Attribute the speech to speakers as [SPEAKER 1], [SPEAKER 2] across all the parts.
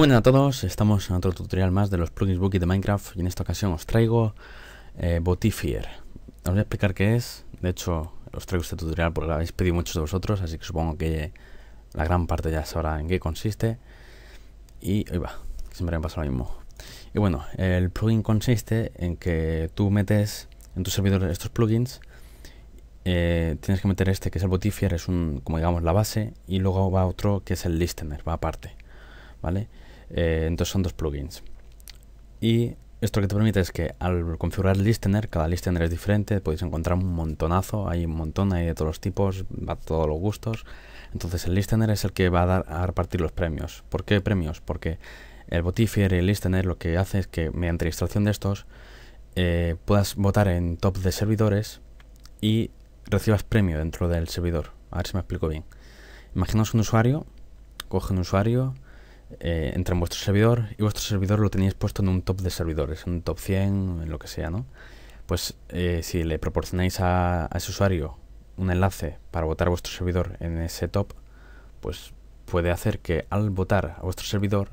[SPEAKER 1] Muy a todos, estamos en otro tutorial más de los plugins Bookie de Minecraft y en esta ocasión os traigo eh, Botifier. Os voy a explicar qué es, de hecho os traigo este tutorial porque lo habéis pedido muchos de vosotros, así que supongo que la gran parte ya sabrá en qué consiste. Y ahí va, siempre me pasa lo mismo. Y bueno, el plugin consiste en que tú metes en tu servidor estos plugins, eh, tienes que meter este que es el Botifier, es un, como digamos la base, y luego va otro que es el Listener, va aparte. ¿Vale? Eh, entonces son dos plugins. Y esto que te permite es que al configurar el listener, cada listener es diferente, podéis encontrar un montonazo, hay un montón, de todos los tipos, a todos los gustos. Entonces el listener es el que va a, dar, a repartir los premios. ¿Por qué premios? Porque el Botifier y el listener lo que hace es que mediante la instalación de estos eh, puedas votar en top de servidores y recibas premio dentro del servidor. A ver si me explico bien. Imaginaos un usuario, coge un usuario, eh, entre entra en vuestro servidor y vuestro servidor lo tenéis puesto en un top de servidores, en un top 100, en lo que sea, ¿no? Pues eh, si le proporcionáis a, ese usuario un enlace para votar a vuestro servidor en ese top, pues puede hacer que al votar a vuestro servidor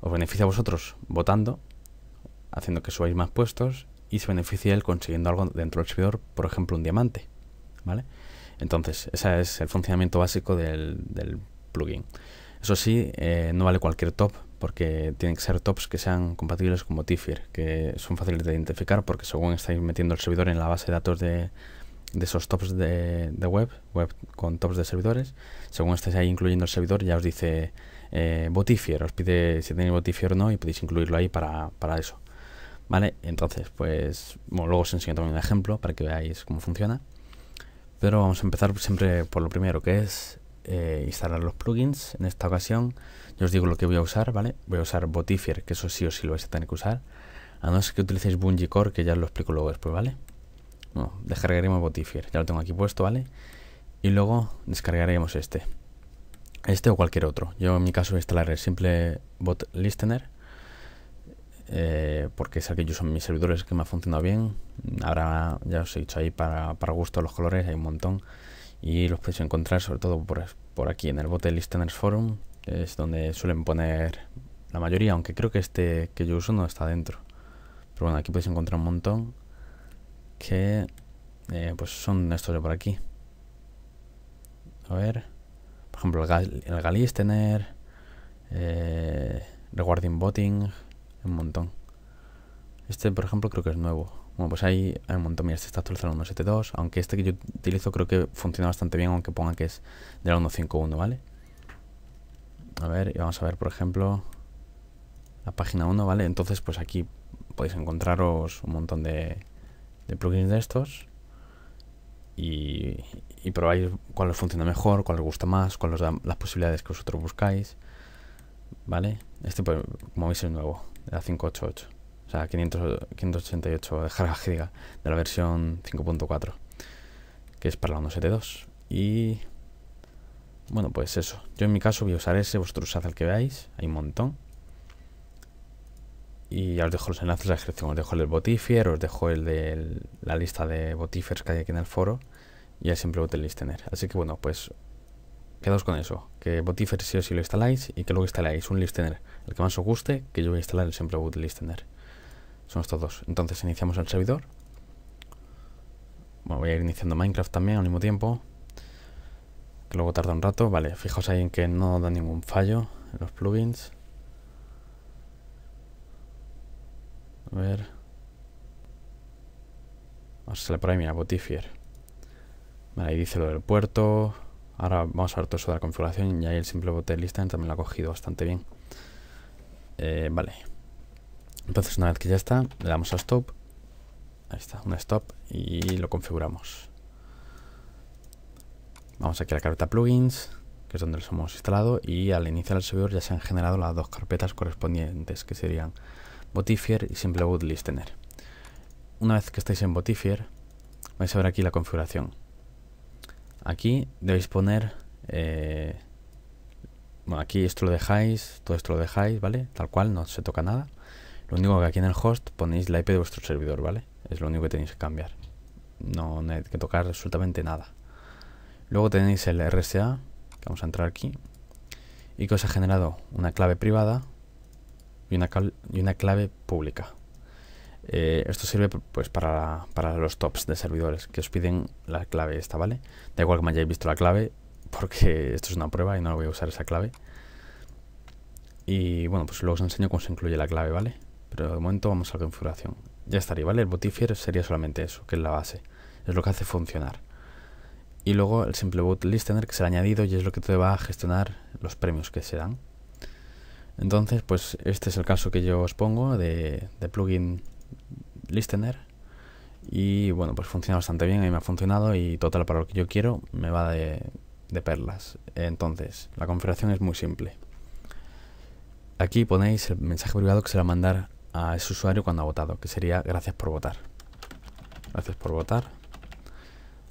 [SPEAKER 1] os beneficie a vosotros votando, haciendo que subáis más puestos y se beneficie él consiguiendo algo dentro del servidor, por ejemplo un diamante, ¿vale? Entonces, ese es el funcionamiento básico del plugin. Eso sí, eh, no vale cualquier top, porque tienen que ser tops que sean compatibles con Botifier, que son fáciles de identificar porque según estáis metiendo el servidor en la base de datos de, esos tops de, web, web con tops de servidores, según estáis ahí incluyendo el servidor ya os dice Botifier, eh, os pide si tenéis Botifier o no y podéis incluirlo ahí para, eso. ¿Vale? Entonces, pues luego os enseño también un ejemplo para que veáis cómo funciona. Pero vamos a empezar siempre por lo primero, que es eh, instalar los plugins. En esta ocasión, yo os digo lo que voy a usar, ¿vale? Voy a usar Botifier, que eso sí o sí lo vais a tener que usar. A no ser que utilicéis Bungie Core, que ya os lo explico luego después, ¿vale? No, descargaremos Botifier, ya lo tengo aquí puesto, ¿vale? Y luego descargaremos este. Este o cualquier otro. Yo en mi caso instalaré simple bot listener. Eh, porque es el que yo son mis servidores que me ha funcionado bien. Ahora ya os he dicho ahí para, para gusto los colores, hay un montón y los podéis encontrar sobre todo por, aquí en el bote Listeners Forum, es donde suelen poner la mayoría, aunque creo que este que yo uso no está dentro. Pero bueno, aquí podéis encontrar un montón que eh, pues son estos de por aquí. A ver, por ejemplo, el, gal el Galistener, eh, Rewarding Botting, un montón. Este, por ejemplo, creo que es nuevo. Bueno, pues hay, hay un montón. Mira, este está actualizado al 1.7.2, aunque este que yo utilizo creo que funciona bastante bien, aunque ponga que es de la 1.5.1, ¿vale? A ver, y vamos a ver, por ejemplo, la página 1, ¿vale? Entonces, pues aquí podéis encontraros un montón de, plugins de estos y, y probáis cuál os funciona mejor, cuál os gusta más, cuáles os las posibilidades que vosotros buscáis, ¿vale? Este, pues, como veis, es nuevo, de la 588. O sea, de 588 GB de la versión 5.4, que es para la 1.7.2. Y bueno, pues eso. Yo en mi caso voy a usar ese, vosotros usad el que veáis, hay un montón. Y ya os dejo los enlaces a la descripción, os dejo el del Botifier, os dejo el de la lista de Botifers que hay aquí en el foro y el simple tener Así que bueno, pues quedaos con eso, que botifers sí o sí lo instaláis y que luego instaláis un listener, el que más os guste, que yo voy a instalar el simple boot tener. Son estos dos. Entonces iniciamos el servidor. voy a ir iniciando Minecraft también al mismo tiempo. Que luego tarda un rato. Vale, fijaos ahí en que no da ningún fallo en los plugins. A ver. Vamos a salir por ahí, mira, Botifier. Vale, ahí dice lo del puerto. Ahora vamos a ver todo eso de la configuración. Y ahí el simple bote también lo ha cogido bastante bien. Eh, vale. Entonces una vez que ya está, le damos a stop. Ahí está, un stop y lo configuramos. Vamos aquí a la carpeta plugins, que es donde los hemos instalado, y al iniciar el servidor ya se han generado las dos carpetas correspondientes, que serían Botifier y Simple Boot Listener. Una vez que estáis en Botifier, vais a ver aquí la configuración. Aquí debéis poner... Eh, bueno, aquí esto lo dejáis, todo esto lo dejáis, ¿vale? Tal cual, no se toca nada. Lo único que aquí en el host ponéis la IP de vuestro servidor, ¿vale? Es lo único que tenéis que cambiar. No, hay que tocar absolutamente nada. Luego tenéis el RSA, que vamos a entrar aquí, y que os ha generado una clave privada y una, y una clave pública. Eh, esto sirve pues para, para, los tops de servidores que os piden la clave esta, ¿vale? Da igual que me hayáis visto la clave, porque esto es una prueba y no voy a usar esa clave. Y bueno, pues luego os enseño cómo se incluye la clave, ¿vale? pero de momento vamos a la configuración. Ya estaría, ¿vale? El botifier sería solamente eso, que es la base. Es lo que hace funcionar. Y luego el simple bot listener que se ha añadido y es lo que te va a gestionar los premios que se dan. Entonces, pues este es el caso que yo os pongo de, plugin listener. Y bueno, pues funciona bastante bien, a mí me ha funcionado y total para lo que yo quiero me va de, de perlas. Entonces, la configuración es muy simple. Aquí ponéis el mensaje privado que se va a mandar a ese usuario cuando ha votado, que sería gracias por votar. Gracias por votar.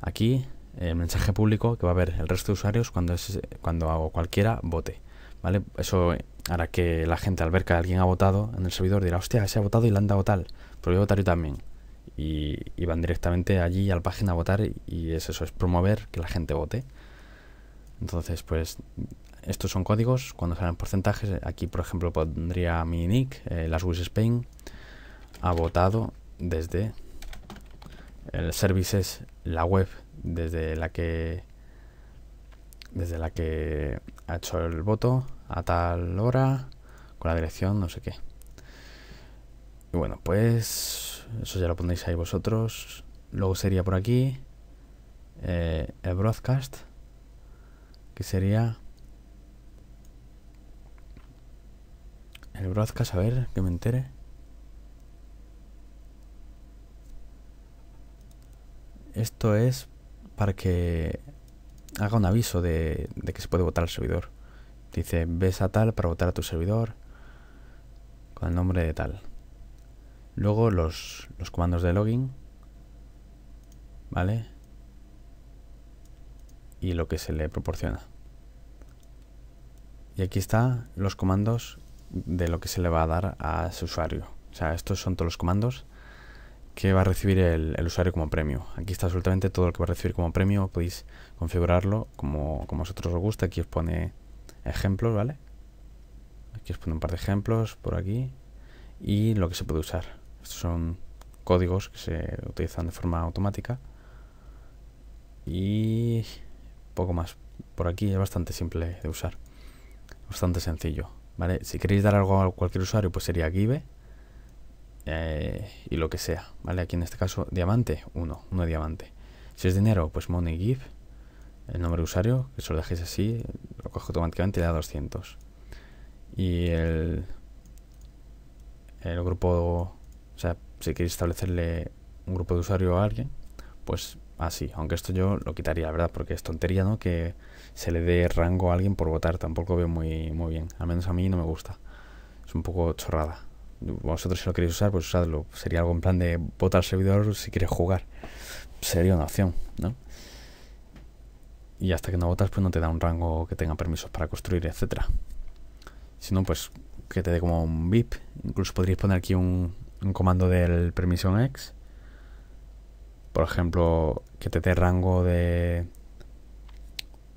[SPEAKER 1] Aquí el mensaje público que va a ver el resto de usuarios cuando, cuando hago cualquiera vote. ¿Vale? Eso hará que la gente al ver que alguien ha votado en el servidor dirá, hostia, se ha votado y le han dado tal, pero pues voy a votar yo también. Y, van directamente allí a la página a votar y es eso, es promover que la gente vote. Entonces, pues estos son códigos, cuando salen porcentajes, eh, aquí por ejemplo pondría mi nick, eh, las Wish Spain ha votado desde el services, la web desde la que desde la que ha hecho el voto a tal hora, con la dirección, no sé qué. Y bueno, pues eso ya lo pondréis ahí vosotros. Luego sería por aquí eh, el broadcast, que sería El broadcast, a ver, que me entere. Esto es para que haga un aviso de, que se puede votar al servidor. Dice, ves a tal para votar a tu servidor con el nombre de tal. Luego los, los comandos de login. ¿Vale? Y lo que se le proporciona. Y aquí está los comandos de lo que se le va a dar a su usuario. O sea, estos son todos los comandos que va a recibir el, usuario como premio. Aquí está absolutamente todo lo que va a recibir como premio. Podéis configurarlo como, vosotros os gusta. Aquí os pone ejemplos, ¿vale? Aquí os pone un par de ejemplos por aquí. Y lo que se puede usar. Estos son códigos que se utilizan de forma automática. Y poco más. Por aquí es bastante simple de usar. Bastante sencillo. Si queréis dar algo a cualquier usuario, pues sería give eh, y lo que sea, ¿vale? Aquí en este caso, diamante, uno, uno de diamante. Si es dinero, pues money give, el nombre de usuario, que se lo dejéis así, lo coge automáticamente y le da 200. Y el, el grupo, o sea, si queréis establecerle un grupo de usuario a alguien, pues así, aunque esto yo lo quitaría, la verdad, porque es tontería, ¿no? Que se le dé rango a alguien por votar, tampoco veo muy, muy bien. Al menos a mí no me gusta. Es un poco chorrada. Vosotros si lo queréis usar, pues usadlo. Sería algo en plan de votar al servidor si quieres jugar. Sería una opción, ¿no? Y hasta que no votas, pues no te da un rango que tenga permisos para construir, etcétera. Si no, pues que te dé como un VIP. Incluso podríais poner aquí un, un comando del permission X. Por ejemplo, que te dé rango de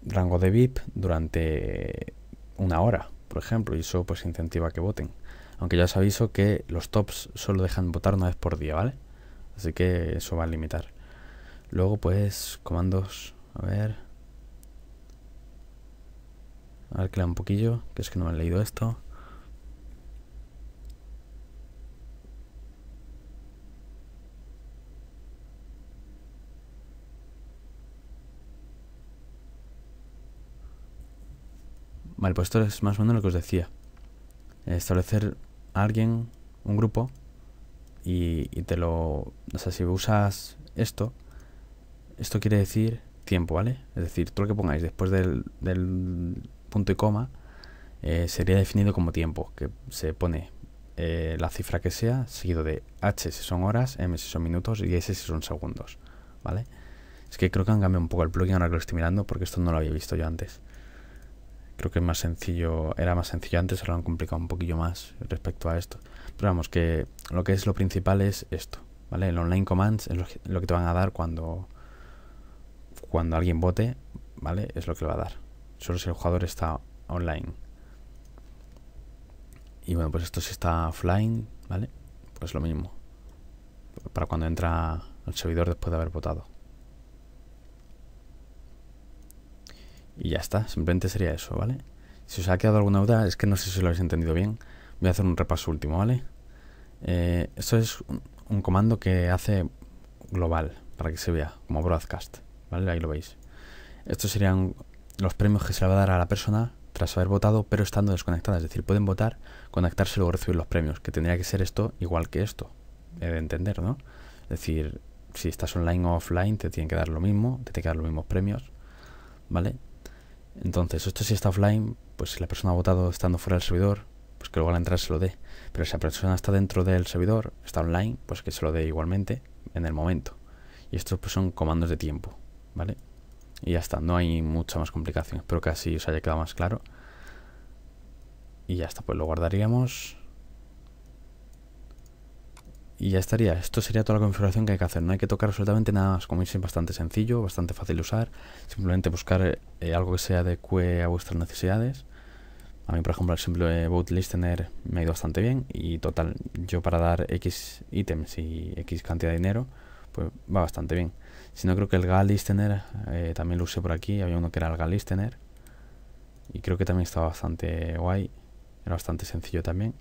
[SPEAKER 1] rango de VIP durante una hora, por ejemplo, y eso pues incentiva que voten. Aunque ya os aviso que los tops solo dejan votar una vez por día, ¿vale? Así que eso va a limitar. Luego pues comandos, a ver. A ver, un poquillo, que es que no me han leído esto. Vale, pues esto es más o menos lo que os decía. Establecer a alguien, un grupo, y, te lo... O sea, si usas esto, esto quiere decir tiempo, ¿vale? Es decir, todo lo que pongáis después del, punto y coma eh, sería definido como tiempo, que se pone eh, la cifra que sea, seguido de H si son horas, M si son minutos y S si son segundos, ¿vale? Es que creo que han cambiado un poco el plugin ahora que lo estoy mirando porque esto no lo había visto yo antes. Creo que es más sencillo, era más sencillo antes, ahora lo han complicado un poquillo más respecto a esto. Pero vamos, que lo que es lo principal es esto, ¿vale? El online commands es lo que te van a dar cuando, cuando alguien vote, ¿vale? Es lo que le va a dar. Solo si el jugador está online. Y bueno, pues esto si está offline, ¿vale? Pues lo mismo. Para cuando entra el servidor después de haber votado. Y ya está, simplemente sería eso, ¿vale? Si os ha quedado alguna duda, es que no sé si lo habéis entendido bien, voy a hacer un repaso último, ¿vale? Eh, esto es un, comando que hace global, para que se vea, como broadcast, ¿vale? Ahí lo veis. Estos serían los premios que se le va a dar a la persona tras haber votado, pero estando desconectada. Es decir, pueden votar, conectarse luego recibir los premios, que tendría que ser esto igual que esto. He de entender, ¿no? Es decir, si estás online o offline, te tienen que dar lo mismo, te tienen que dar los mismos premios, ¿vale? Entonces, esto si está offline, pues si la persona ha votado estando fuera del servidor, pues que luego al entrar se lo dé. Pero si la persona está dentro del servidor, está online, pues que se lo dé igualmente en el momento. Y estos pues, son comandos de tiempo, ¿vale? Y ya está, no hay mucha más complicación. Espero que así os haya quedado más claro. Y ya está, pues lo guardaríamos y ya estaría. Esto sería toda la configuración que hay que hacer. No hay que tocar absolutamente nada es Como es bastante sencillo, bastante fácil de usar. Simplemente buscar eh, algo que sea adecue a vuestras necesidades. A mí, por ejemplo, el simple boot listener me ha ido bastante bien. Y total, yo para dar X ítems y X cantidad de dinero, pues va bastante bien. Si no, creo que el gal listener eh, también lo usé por aquí. Había uno que era el gal listener. Y creo que también estaba bastante guay. Era bastante sencillo también.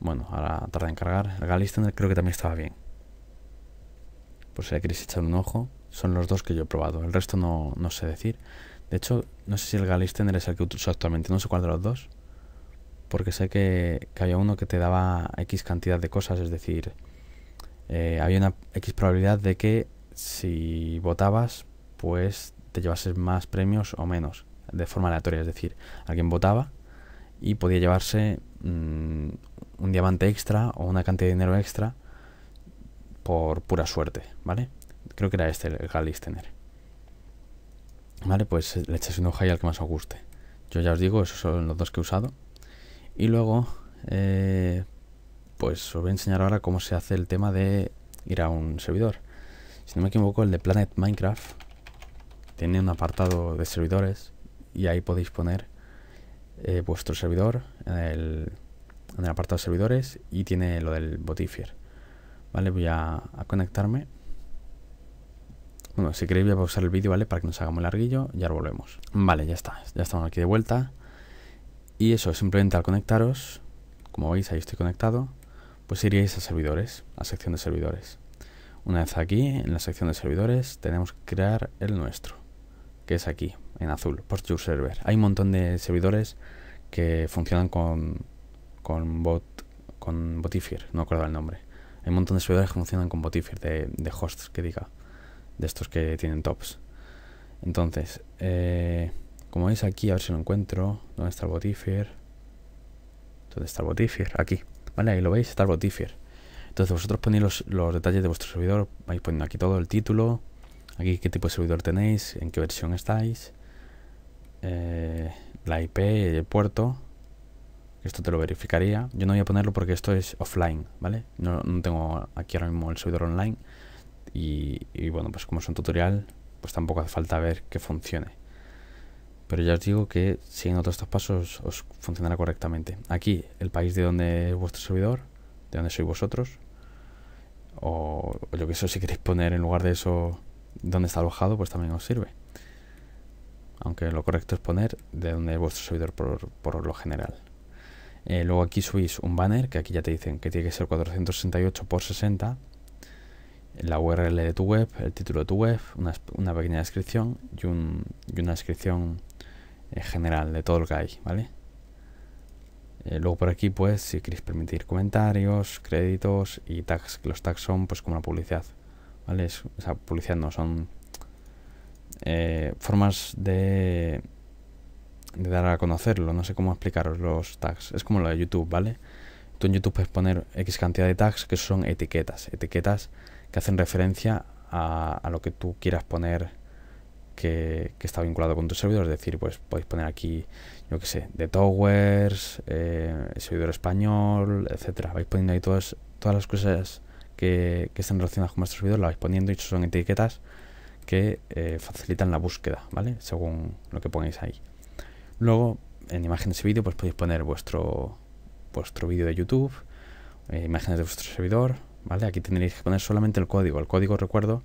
[SPEAKER 1] Bueno, ahora tarda en cargar. El Galistener creo que también estaba bien. Por si le queréis echar un ojo. Son los dos que yo he probado. El resto no, sé decir. De hecho, no sé si el Galistener es el que uso actualmente. No sé cuál de los dos. Porque sé que, había uno que te daba X cantidad de cosas. Es decir, eh, había una X probabilidad de que si votabas, pues te llevases más premios o menos. De forma aleatoria. Es decir, alguien votaba y podía llevarse mm, un diamante extra o una cantidad de dinero extra por pura suerte, ¿vale? Creo que era este el Tener Vale, pues le echas un hoja ahí al que más os guste. Yo ya os digo, esos son los dos que he usado. Y luego, eh, pues os voy a enseñar ahora cómo se hace el tema de ir a un servidor. Si no me equivoco, el de Planet Minecraft tiene un apartado de servidores y ahí podéis poner eh, vuestro servidor, el, en el apartado de servidores y tiene lo del Botifier. ¿Vale? Voy a, conectarme. Bueno, si queréis voy a pausar el vídeo, ¿vale? Para que nos hagamos larguillo y ahora volvemos. Vale, ya está. Ya estamos aquí de vuelta. Y eso, simplemente al conectaros, como veis ahí estoy conectado, pues iríais a servidores, a sección de servidores. Una vez aquí, en la sección de servidores, tenemos que crear el nuestro, que es aquí, en azul, Post Your Server. Hay un montón de servidores que funcionan con, con bot con Botifier, no acuerdo el nombre. Hay un montón de servidores que funcionan con Botifier, de, de hosts que diga, de estos que tienen tops. Entonces, eh, como veis aquí, a ver si lo encuentro. ¿Dónde está el Botifier? ¿Dónde está Botifier? Aquí. Vale, ahí lo veis, está el Botifier. Entonces vosotros ponéis los, detalles de vuestro servidor, vais poniendo aquí todo el título, aquí qué tipo de servidor tenéis, en qué versión estáis, eh, la IP, el puerto, esto te lo verificaría. Yo no voy a ponerlo porque esto es offline, ¿vale? No, tengo aquí ahora mismo el servidor online. Y, bueno, pues como es un tutorial, pues tampoco hace falta ver que funcione. Pero ya os digo que siguiendo todos estos pasos os funcionará correctamente. Aquí el país de donde es vuestro servidor, de donde sois vosotros. O, lo yo que sé, si queréis poner en lugar de eso donde está alojado, pues también os sirve. Aunque lo correcto es poner de donde es vuestro servidor por, por lo general. Eh, luego aquí subís un banner, que aquí ya te dicen que tiene que ser 468 x 60 la URL de tu web, el título de tu web, una, pequeña descripción y, una descripción eh, general de todo lo que hay, ¿vale? Eh, luego por aquí, pues, si queréis permitir comentarios, créditos y tags, que los tags son pues como la publicidad, ¿vale? o sea, publicidad no, son formas de de dar a conocerlo, no sé cómo explicaros los tags. Es como lo de YouTube, ¿vale? Tú en YouTube puedes poner X cantidad de tags que son etiquetas, etiquetas que hacen referencia a, lo que tú quieras poner que, está vinculado con tu servidor. Es decir, pues podéis poner aquí, yo qué sé, de Towers, eh, el servidor español, etcétera. Vais poniendo ahí todas, todas las cosas que, que están relacionadas con vuestro servidor, las vais poniendo y son etiquetas que eh, facilitan la búsqueda, ¿vale? Según lo que pongáis ahí. Luego, en imágenes y vídeo, pues podéis poner vuestro, vuestro vídeo de YouTube, eh, imágenes de vuestro servidor, ¿vale? Aquí tendréis que poner solamente el código. El código, recuerdo,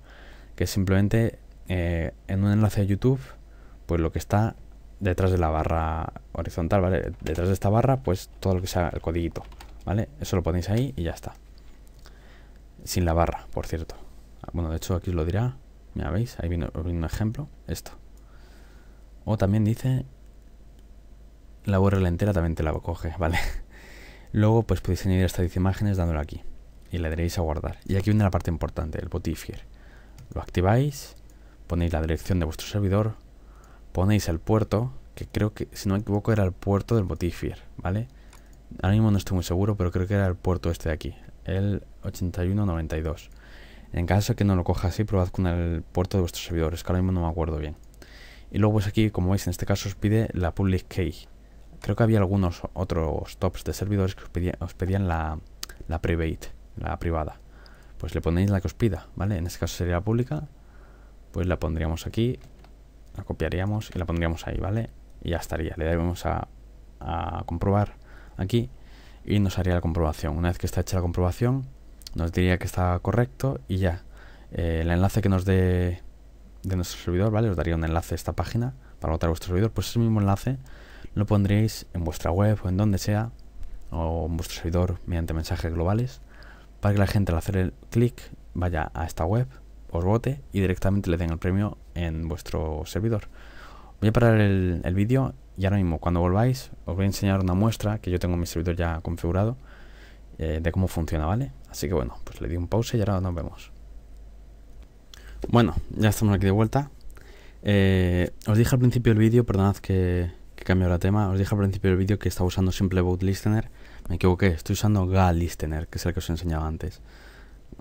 [SPEAKER 1] que es simplemente eh, en un enlace de YouTube, pues lo que está detrás de la barra horizontal, ¿vale? Detrás de esta barra, pues todo lo que sea el codiguito, ¿vale? Eso lo ponéis ahí y ya está. Sin la barra, por cierto. Ah, bueno, de hecho aquí os lo dirá. ya ¿veis? Ahí viene un ejemplo. Esto. O también dice la URL entera también te la coge, ¿vale? Luego pues podéis añadir estas 10 imágenes dándole aquí y le daréis a guardar. Y aquí viene la parte importante, el botifier. Lo activáis, ponéis la dirección de vuestro servidor, ponéis el puerto, que creo que, si no me equivoco, era el puerto del botifier, ¿vale? Ahora mismo no estoy muy seguro, pero creo que era el puerto este de aquí, el 8192. En caso de que no lo coja así, probad con el puerto de vuestro servidor. Es que ahora mismo no me acuerdo bien. Y luego pues aquí, como veis, en este caso os pide la public key, creo que había algunos otros tops de servidores que os, pedían la, la private, la privada. Pues le ponéis la que os pida, ¿vale? En este caso sería la pública. Pues la pondríamos aquí, la copiaríamos y la pondríamos ahí, ¿vale? Y ya estaría. Le debemos a, a comprobar aquí y nos haría la comprobación. Una vez que está hecha la comprobación, nos diría que está correcto y ya. Eh, el enlace que nos dé de nuestro servidor, ¿vale? Os daría un enlace a esta página para votar vuestro servidor. Pues es el mismo enlace lo pondréis en vuestra web o en donde sea, o en vuestro servidor mediante mensajes globales, para que la gente al hacer el clic vaya a esta web, os vote y directamente le den el premio en vuestro servidor. Voy a parar el, vídeo y ahora mismo cuando volváis os voy a enseñar una muestra que yo tengo en mi servidor ya configurado eh, de cómo funciona, ¿vale? Así que bueno, pues le di un pause y ahora nos vemos. Bueno, ya estamos aquí de vuelta. Eh, os dije al principio del vídeo, perdonad que, cambio el tema. Os dije al principio del vídeo que estaba usando simple boot listener. Me equivoqué, estoy usando GAL listener, que es el que os enseñaba antes.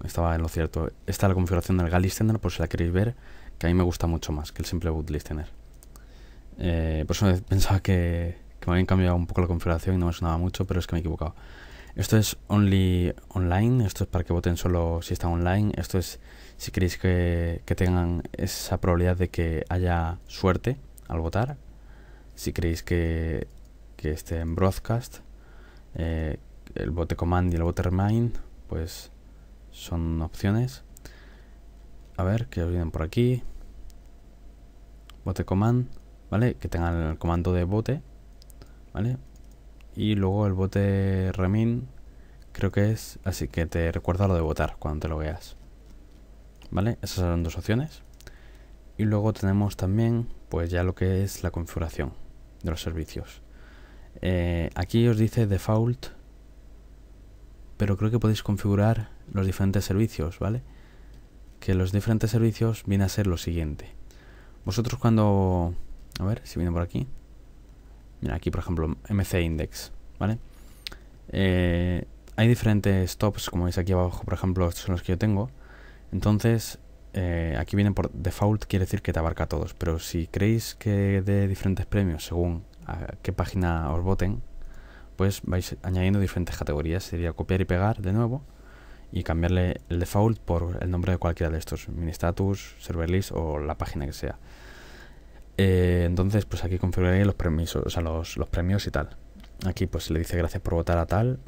[SPEAKER 1] Estaba en lo cierto. Esta es la configuración del GAL listener, por si la queréis ver, que a mí me gusta mucho más que el simple boot listener. Eh, por eso pensaba que, me habían cambiado un poco la configuración y no me sonaba mucho, pero es que me he equivocado. Esto es only online, esto es para que voten solo si está online, esto es si queréis que tengan esa probabilidad de que haya suerte al votar, si queréis que, esté en broadcast, eh, el bote command y el bote remind, pues son opciones. A ver, que os vienen por aquí. Bote command, ¿vale? Que tengan el comando de bote, ¿vale? Y luego el bote remind, creo que es, así que te recuerda lo de votar cuando te lo veas. ¿Vale? Esas son dos opciones. Y luego tenemos también, pues ya lo que es la configuración los servicios. Eh, aquí os dice default, pero creo que podéis configurar los diferentes servicios, ¿vale? Que los diferentes servicios viene a ser lo siguiente. Vosotros cuando... A ver, si viene por aquí. Mira, aquí por ejemplo, MC Index, ¿vale? Eh, hay diferentes stops, como veis aquí abajo, por ejemplo, son los que yo tengo. Entonces, eh, aquí viene por default, quiere decir que te abarca a todos. Pero si creéis que de diferentes premios según a qué página os voten, pues vais añadiendo diferentes categorías. Sería copiar y pegar de nuevo y cambiarle el default por el nombre de cualquiera de estos, ministatus, list o la página que sea. Eh, entonces, pues aquí configuraré los permisos, o sea, los, los premios y tal. Aquí pues le dice gracias por votar a tal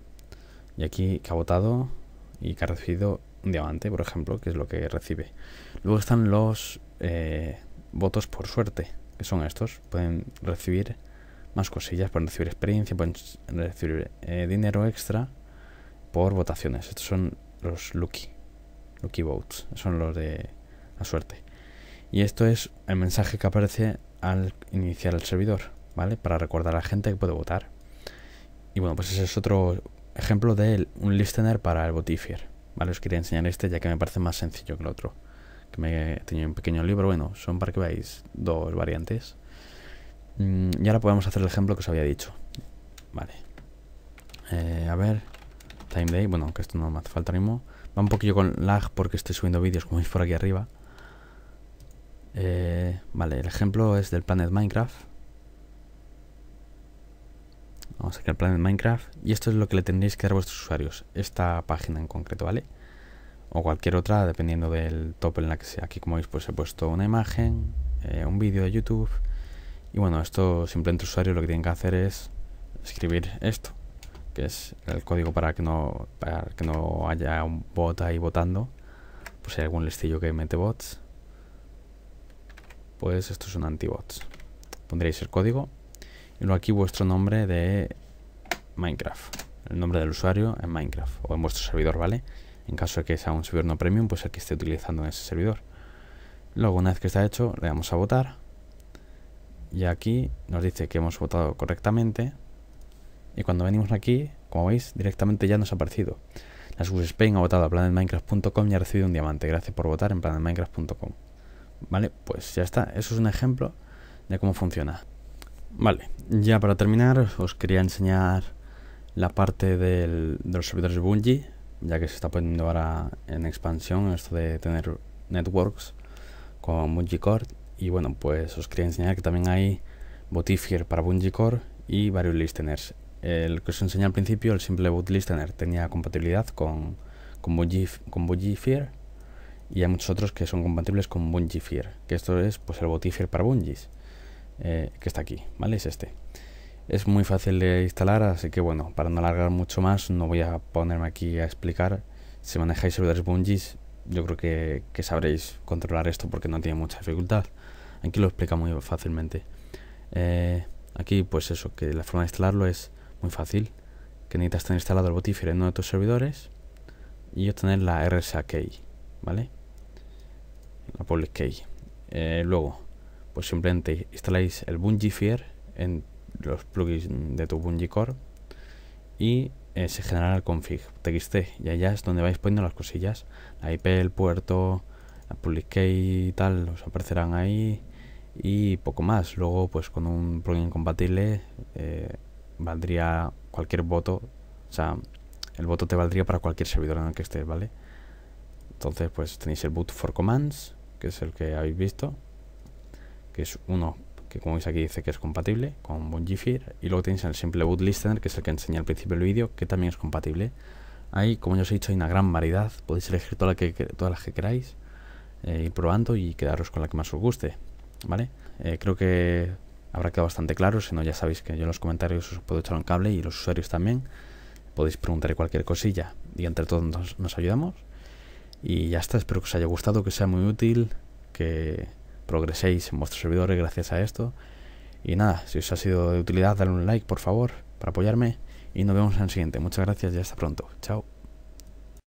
[SPEAKER 1] y aquí que ha votado y que ha recibido un diamante, por ejemplo, que es lo que recibe. Luego están los eh, votos por suerte, que son estos. Pueden recibir más cosillas, pueden recibir experiencia, pueden recibir eh, dinero extra por votaciones. Estos son los lucky, lucky votes, son los de la suerte. Y esto es el mensaje que aparece al iniciar el servidor, ¿vale? Para recordar a la gente que puede votar. Y bueno, pues ese es otro ejemplo de un listener para el votifier Vale, os quería enseñar este ya que me parece más sencillo que el otro. Que me he tenido un pequeño libro, bueno, son para que veáis dos variantes. Mm, y ahora podemos hacer el ejemplo que os había dicho. Vale. Eh, a ver, time day, bueno, que esto no me hace falta ánimo Va un poquillo con lag porque estoy subiendo vídeos como veis por aquí arriba. Eh, vale, el ejemplo es del Planet Minecraft. Vamos a crear plan de Minecraft. Y esto es lo que le tendréis que dar a vuestros usuarios. Esta página en concreto, ¿vale? O cualquier otra, dependiendo del top en la que sea. Aquí, como veis, pues he puesto una imagen, eh, un vídeo de YouTube. Y bueno, esto simplemente los usuarios lo que tienen que hacer es escribir esto, que es el código para que no, para que no haya un bot ahí votando. Pues hay algún listillo que mete bots. Pues esto un anti bots Pondréis el código y luego aquí vuestro nombre de Minecraft. El nombre del usuario en Minecraft o en vuestro servidor, ¿vale? En caso de que sea un servidor no premium, pues el que esté utilizando en ese servidor. Luego, una vez que está hecho, le damos a votar. Y aquí nos dice que hemos votado correctamente. Y cuando venimos aquí, como veis, directamente ya nos ha aparecido. La Spain ha votado a planetminecraft.com y ha recibido un diamante. Gracias por votar en planetminecraft.com. Vale, pues ya está. Eso es un ejemplo de cómo funciona. Vale, ya para terminar os quería enseñar la parte de los servidores de Bungie, ya que se está poniendo ahora en expansión esto de tener networks con Bungie Core. Y bueno, pues os quería enseñar que también hay Botifier para Bungie Core y varios listeners. El que os enseñé al principio, el simple boot tenía compatibilidad con, con, Bungie, con y hay muchos otros que son compatibles con Fear, que esto es pues el Botifier para Bungies. Eh, que está aquí, ¿vale? Es este. Es muy fácil de instalar, así que bueno, para no alargar mucho más, no voy a ponerme aquí a explicar. Si manejáis servidores Bungie, yo creo que, sabréis controlar esto porque no tiene mucha dificultad. Aquí lo explica muy fácilmente. Eh, aquí, pues eso, que la forma de instalarlo es muy fácil. Que necesitas tener instalado el botifier en uno de tus servidores y obtener la RSA key, ¿vale? La public key. Eh, luego, pues simplemente instaláis el Bungie en los plugins de tu Bungie Core y eh, se generará el config txt y allá es donde vais poniendo las cosillas, la IP, el puerto, la public key y tal, os aparecerán ahí y poco más. Luego pues con un plugin compatible eh, valdría cualquier voto, o sea, el voto te valdría para cualquier servidor en el que estés, ¿vale? Entonces pues tenéis el boot for commands, que es el que habéis visto, que es uno que como veis aquí dice que es compatible con Bungiefir y luego tenéis el simple boot listener que es el que enseñé al principio del vídeo que también es compatible ahí como ya os he dicho hay una gran variedad podéis elegir todas las que, todas las que queráis eh, ir probando y quedaros con la que más os guste vale eh, creo que habrá quedado bastante claro si no ya sabéis que yo en los comentarios os puedo echar un cable y los usuarios también podéis preguntar cualquier cosilla y entre todos nos ayudamos y ya está espero que os haya gustado que sea muy útil que progreséis en vuestros servidores gracias a esto. Y nada, si os ha sido de utilidad, dale un like, por favor, para apoyarme. Y nos vemos en el siguiente. Muchas gracias y hasta pronto. Chao.